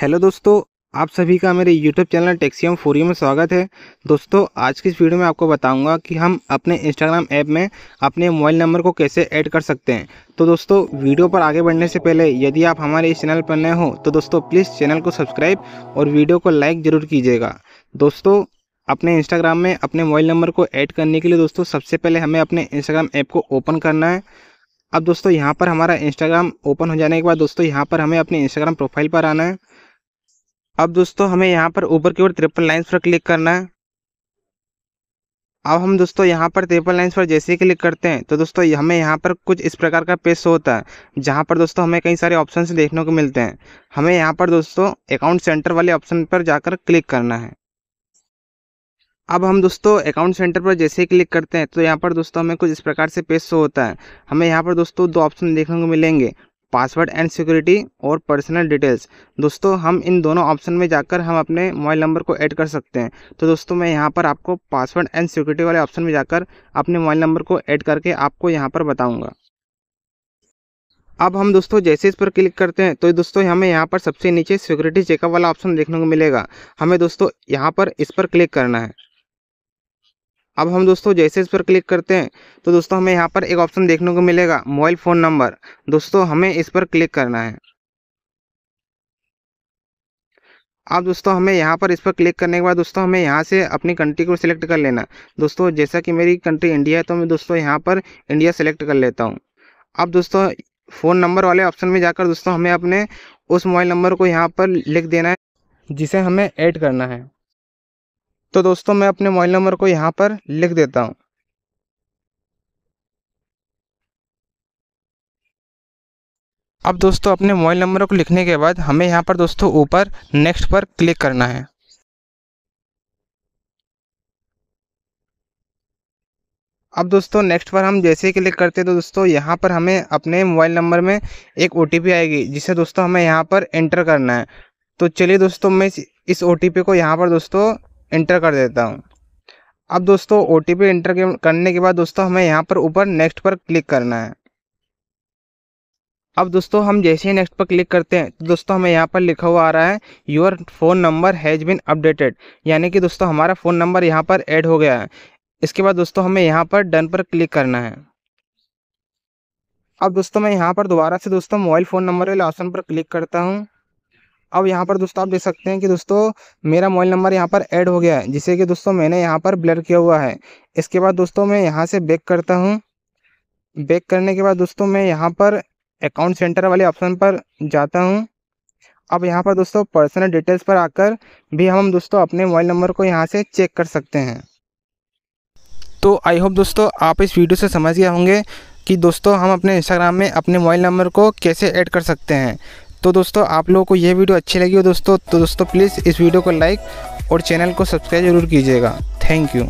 hello दोस्तों आप सभी का मेरे यूट्यूब चैनल टेक्सीम फोरी e में स्वागत है दोस्तों आज की इस वीडियो में आपको बताऊंगा कि हम अपने इंस्टाग्राम ऐप में अपने मोबाइल नंबर को कैसे ऐड कर सकते हैं तो दोस्तों वीडियो पर आगे बढ़ने से पहले यदि आप हमारे इस चैनल पर नए हो तो दोस्तों प्लीज़ चैनल को सब्सक्राइब और वीडियो को लाइक ज़रूर कीजिएगा दोस्तों अपने इंस्टाग्राम में अपने मोबाइल नंबर को ऐड करने के लिए दोस्तों सबसे पहले हमें अपने इंस्टाग्राम ऐप को ओपन करना है अब दोस्तों यहाँ पर हमारा इंस्टाग्राम ओपन हो जाने के बाद दोस्तों यहाँ पर हमें अपने इंस्टाग्राम प्रोफाइल पर आना है अब दोस्तों हमें यहाँ पर ऊपर की ओर ट्रिपल लाइन्स पर क्लिक करना है अब हम दोस्तों यहाँ पर ट्रिपल लाइन्स पर जैसे ही क्लिक करते हैं तो दोस्तों हमें यहाँ पर कुछ इस प्रकार का पेज होता है जहाँ पर दोस्तों हमें कई सारे ऑप्शन देखने को मिलते हैं हमें यहाँ पर दोस्तों अकाउंट सेंटर वाले ऑप्शन पर जाकर क्लिक करना है अब हम दोस्तों अकाउंट सेंटर पर जैसे ही क्लिक करते हैं तो यहाँ पर दोस्तों हमें कुछ इस प्रकार से पेज शो होता है हमें यहाँ पर दोस्तों दो ऑप्शन देखने को मिलेंगे पासवर्ड एंड सिक्योरिटी और पर्सनल डिटेल्स दोस्तों हम इन दोनों ऑप्शन में जाकर हम अपने मोबाइल नंबर को ऐड कर सकते हैं तो दोस्तों मैं यहाँ पर आपको पासवर्ड एंड सिक्योरिटी वाले ऑप्शन में जाकर अपने मोबाइल नंबर को ऐड करके आपको यहाँ पर बताऊँगा अब हम दोस्तों जैसे इस पर क्लिक करते हैं तो दोस्तों हमें यहाँ पर सबसे नीचे सिक्योरिटी चेकअप वाला ऑप्शन देखने को मिलेगा हमें दोस्तों यहाँ पर इस पर क्लिक करना है अब हम दोस्तों जैसे इस पर क्लिक करते हैं तो दोस्तों हमें यहाँ पर एक ऑप्शन देखने को मिलेगा मोबाइल फ़ोन नंबर दोस्तों हमें इस पर क्लिक करना है अब दोस्तों हमें यहाँ पर इस पर क्लिक करने के बाद दोस्तों हमें यहाँ से अपनी कंट्री को सिलेक्ट कर लेना दोस्तों जैसा कि मेरी कंट्री इंडिया है तो मैं दोस्तों यहाँ पर इंडिया सेलेक्ट कर लेता हूँ अब दोस्तों फ़ोन नंबर वाले ऑप्शन में जाकर दोस्तों हमें अपने उस मोबाइल नंबर को यहाँ पर लिख देना है जिसे हमें ऐड करना है तो दोस्तों मैं अपने मोबाइल नंबर को यहाँ पर लिख देता हूँ अब दोस्तों अपने मोबाइल नंबर को लिखने के बाद हमें यहाँ पर दोस्तों ऊपर नेक्स्ट पर क्लिक करना है अब दोस्तों नेक्स्ट पर हम जैसे ही क्लिक करते हैं तो दोस्तों यहाँ पर हमें अपने मोबाइल नंबर में एक ओ आएगी जिसे दोस्तों हमें यहाँ पर एंटर करना है तो चलिए दोस्तों मैं इस ओ को यहाँ पर दोस्तों इंटर कर देता हूँ अब दोस्तों ओ टी इंटर करने के बाद दोस्तों हमें यहाँ पर ऊपर नेक्स्ट पर क्लिक करना है अब दोस्तों हम जैसे ही नेक्स्ट पर क्लिक करते हैं तो दोस्तों हमें यहाँ पर लिखा हुआ आ रहा है your phone number has been updated यानी कि दोस्तों हमारा फ़ोन नंबर यहाँ पर ऐड हो गया है इसके बाद दोस्तों हमें यहाँ पर डन पर क्लिक करना है अब दोस्तों मैं यहाँ पर दोबारा से दोस्तों मोबाइल फ़ोन नंबर वाले ऑप्शन पर क्लिक करता हूँ अब यहाँ पर दोस्तों आप देख सकते हैं कि दोस्तों मेरा मोबाइल नंबर यहाँ पर ऐड हो गया है जिसे कि दोस्तों मैंने यहाँ पर ब्लर किया हुआ है इसके बाद दोस्तों मैं यहाँ से बैक करता हूँ बैक करने के बाद दोस्तों मैं यहाँ पर अकाउंट सेंटर वाले ऑप्शन पर जाता हूँ अब यहाँ पर दोस्तों पर्सनल डिटेल्स पर आकर भी हम दोस्तों अपने मोबाइल नंबर को यहाँ से चेक कर सकते हैं तो आई होप दोस्तों आप इस वीडियो से समझ गए होंगे कि दोस्तों हम अपने इंस्टाग्राम में अपने मोबाइल नंबर को कैसे ऐड कर सकते हैं तो दोस्तों आप लोगों को यह वीडियो अच्छी लगी हो दोस्तों तो दोस्तों प्लीज़ इस वीडियो को लाइक और चैनल को सब्सक्राइब जरूर कीजिएगा थैंक यू